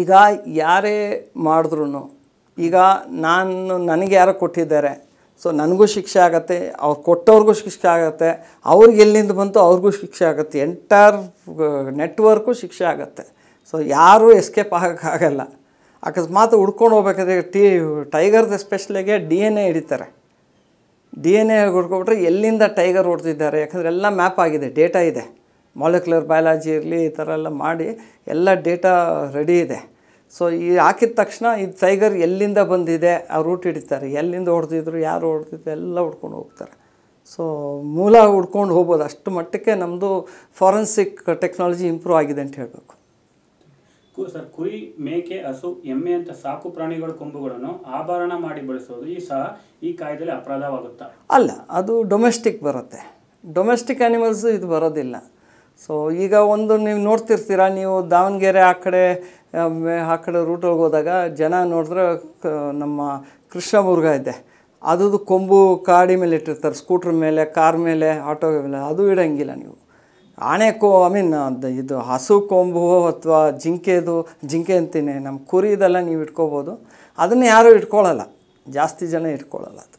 ಈಗ ಯಾರೇ ಮಾಡಿದ್ರು ಈಗ ನಾನು ನನಗೆ ಯಾರು ಕೊಟ್ಟಿದ್ದಾರೆ ಸೊ ನನಗೂ ಶಿಕ್ಷೆ ಆಗುತ್ತೆ ಅವ್ರು ಕೊಟ್ಟವ್ರಿಗೂ ಶಿಕ್ಷೆ ಆಗುತ್ತೆ ಅವ್ರಿಗೆ ಎಲ್ಲಿಂದ ಬಂತು ಅವ್ರಿಗೂ ಶಿಕ್ಷೆ ಆಗುತ್ತೆ ಎಂಟರ್ ನೆಟ್ವರ್ಕು ಶಿಕ್ಷೆ ಆಗುತ್ತೆ ಸೊ ಯಾರೂ ಎಸ್ಕೇಪ್ ಆಗೋಕ್ಕಾಗಲ್ಲ ಅಕಸ್ಮಾತ್ ಹುಡ್ಕೊಂಡು ಹೋಗ್ಬೇಕಾದ್ರೆ ಟಿ ಟೈಗರ್ದು ಎಸ್ಪೆಷಲಿಗೆ ಡಿ ಎನ್ ಎ ಹಿಡಿತಾರೆ ಡಿ ಎನ್ ಎ ಹುಡ್ಕೊಬಿಟ್ರೆ ಎಲ್ಲಿಂದ ಟೈಗರ್ ಹೊಡೆದಿದ್ದಾರೆ ಯಾಕಂದರೆ ಎಲ್ಲ ಮ್ಯಾಪ್ ಆಗಿದೆ ಡೇಟಾ ಇದೆ ಮಾಲಿಕ್ಯುಲರ್ ಬಯಾಲಜಿ ಇರಲಿ ಈ ಥರ ಎಲ್ಲ ಮಾಡಿ ಎಲ್ಲ ಡೇಟಾ ರೆಡಿ ಇದೆ ಸೊ ಈ ಹಾಕಿದ ತಕ್ಷಣ ಈ ಟೈಗರ್ ಎಲ್ಲಿಂದ ಬಂದಿದೆ ಆ ರೂಟ್ ಹಿಡಿತಾರೆ ಎಲ್ಲಿಂದ ಹೊಡೆದಿದ್ರು ಯಾರು ಹೊಡೆದಿದ್ರು ಎಲ್ಲ ಹುಡ್ಕೊಂಡು ಹೋಗ್ತಾರೆ ಸೊ ಮೂಲ ಹುಡ್ಕೊಂಡು ಹೋಗ್ಬೋದು ಅಷ್ಟು ಮಟ್ಟಕ್ಕೆ ನಮ್ಮದು ಫಾರೆನ್ಸಿಕ್ ಟೆಕ್ನಾಲಜಿ ಇಂಪ್ರೂವ್ ಆಗಿದೆ ಅಂತ ಹೇಳಬೇಕು ಸರ್ ಕುರಿ ಮೇಕೆ ಹಸು ಎಮ್ಮೆ ಅಂತ ಸಾಕು ಪ್ರಾಣಿಗಳ ಕೊಂಬುಗಳನ್ನು ಆಭರಣ ಮಾಡಿ ಬಳಸೋದು ಈ ಸಹ ಈ ಕಾಯ್ದೆಯಲ್ಲಿ ಅಪರಾಧವಾಗುತ್ತಾ ಅಲ್ಲ ಅದು ಡೊಮೆಸ್ಟಿಕ್ ಬರುತ್ತೆ ಡೊಮೆಸ್ಟಿಕ್ ಆ್ಯನಿಮಲ್ಸು ಇದು ಬರೋದಿಲ್ಲ ಸೊ ಈಗ ಒಂದು ನೀವು ನೋಡ್ತಿರ್ತೀರ ನೀವು ದಾವಣಗೆರೆ ಆ ಕಡೆ ಆ ಕಡೆ ರೂಟಲ್ಲಿ ಹೋದಾಗ ಜನ ನೋಡಿದ್ರೆ ನಮ್ಮ ಕೃಷ್ಣ ಇದೆ ಅದು ಕೊಂಬು ಕಾಡಿ ಮೇಲೆ ಇಟ್ಟಿರ್ತಾರೆ ಸ್ಕೂಟ್ರ್ ಮೇಲೆ ಕಾರ್ ಮೇಲೆ ಆಟೋ ಮೇಲೆ ಅದು ಇಡೋಂಗಿಲ್ಲ ನೀವು ಆಣೆ ಕೋ ಐ ಮೀನ್ ಇದು ಹಸು ಕೊಂಬು ಅಥವಾ ಜಿಂಕೆದು ಜಿಂಕೆ ಅಂತೀನಿ ನಮ್ಮ ಕುರಿದೆಲ್ಲ ನೀವು ಇಟ್ಕೋಬೋದು ಅದನ್ನು ಯಾರೂ ಇಟ್ಕೊಳ್ಳಲ್ಲ ಜಾಸ್ತಿ ಜನ ಇಟ್ಕೊಳ್ಳಲ್ಲ